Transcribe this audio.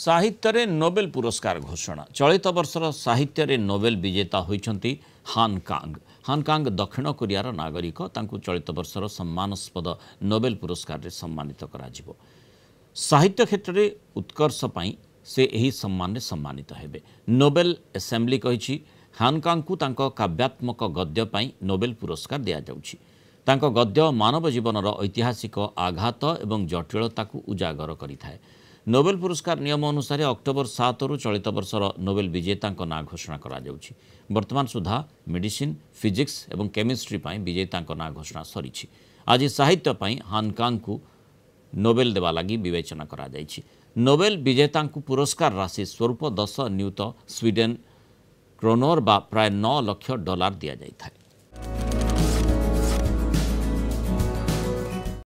ସାହିତ୍ୟରେ ନୋବେଲ ପୁରସ୍କାର ଘୋଷଣା ଚଳିତ ବର୍ଷର ସାହିତ୍ୟରେ ନୋବେଲ ବିଜେତା ହୋଇଛନ୍ତି ହାନ୍ କାଙ୍ଗ ହାନ୍ କାଙ୍ଗ ଦକ୍ଷିଣ କୋରିଆର ନାଗରିକ ତାଙ୍କୁ ଚଳିତ ବର୍ଷର ସମ୍ମାନସ୍ପଦ ନୋବେଲ ପୁରସ୍କାରରେ ସମ୍ମାନିତ କରାଯିବ ସାହିତ୍ୟ କ୍ଷେତ୍ରରେ ଉତ୍କର୍ଷ ପାଇଁ ସେ ଏହି ସମ୍ମାନରେ ସମ୍ମାନିତ ହେବେ ନୋବେଲ ଏସେମ୍ବ୍ଲି କହିଛି ହାନ୍ କାଙ୍ଗଙ୍କୁ ତାଙ୍କ କାବ୍ୟାତ୍ମକ ଗଦ୍ୟ ପାଇଁ ନୋବେଲ ପୁରସ୍କାର ଦିଆଯାଉଛି ତାଙ୍କ ଗଦ୍ୟ ମାନବ ଜୀବନର ଐତିହାସିକ ଆଘାତ ଏବଂ ଜଟିଳତାକୁ ଉଜାଗର କରିଥାଏ নোবেল ପୁରସ୍କାର ନିୟମ ଅନୁସାରେ ଅକ୍ଟୋବର ସାତରୁ ଚଳିତ ବର୍ଷର ନୋବେଲ ବିଜେତାଙ୍କ ନାଁ ଘୋଷଣା କରାଯାଉଛି ବର୍ତ୍ତମାନ ସୁଦ୍ଧା ମେଡିସିନ୍ ଫିଜିକ୍ସ ଏବଂ କେମିଷ୍ଟ୍ରି ପାଇଁ ବିଜେତାଙ୍କ ନାଁ ଘୋଷଣା ସରିଛି ଆଜି ସାହିତ୍ୟ ପାଇଁ ହାନକାଙ୍କୁ ନୋବେଲ ଦେବା ଲାଗି ବିବେଚନା କରାଯାଇଛି ନୋବେଲ ବିଜେତାଙ୍କୁ ପୁରସ୍କାର ରାଶି ସ୍ୱରୂପ ଦଶ ନିୟୁତ ସ୍ୱିଡେନ୍ କ୍ରୋନୋର ବା ପ୍ରାୟ ନଅ ଲକ୍ଷ ଡଲାର ଦିଆଯାଇଥାଏ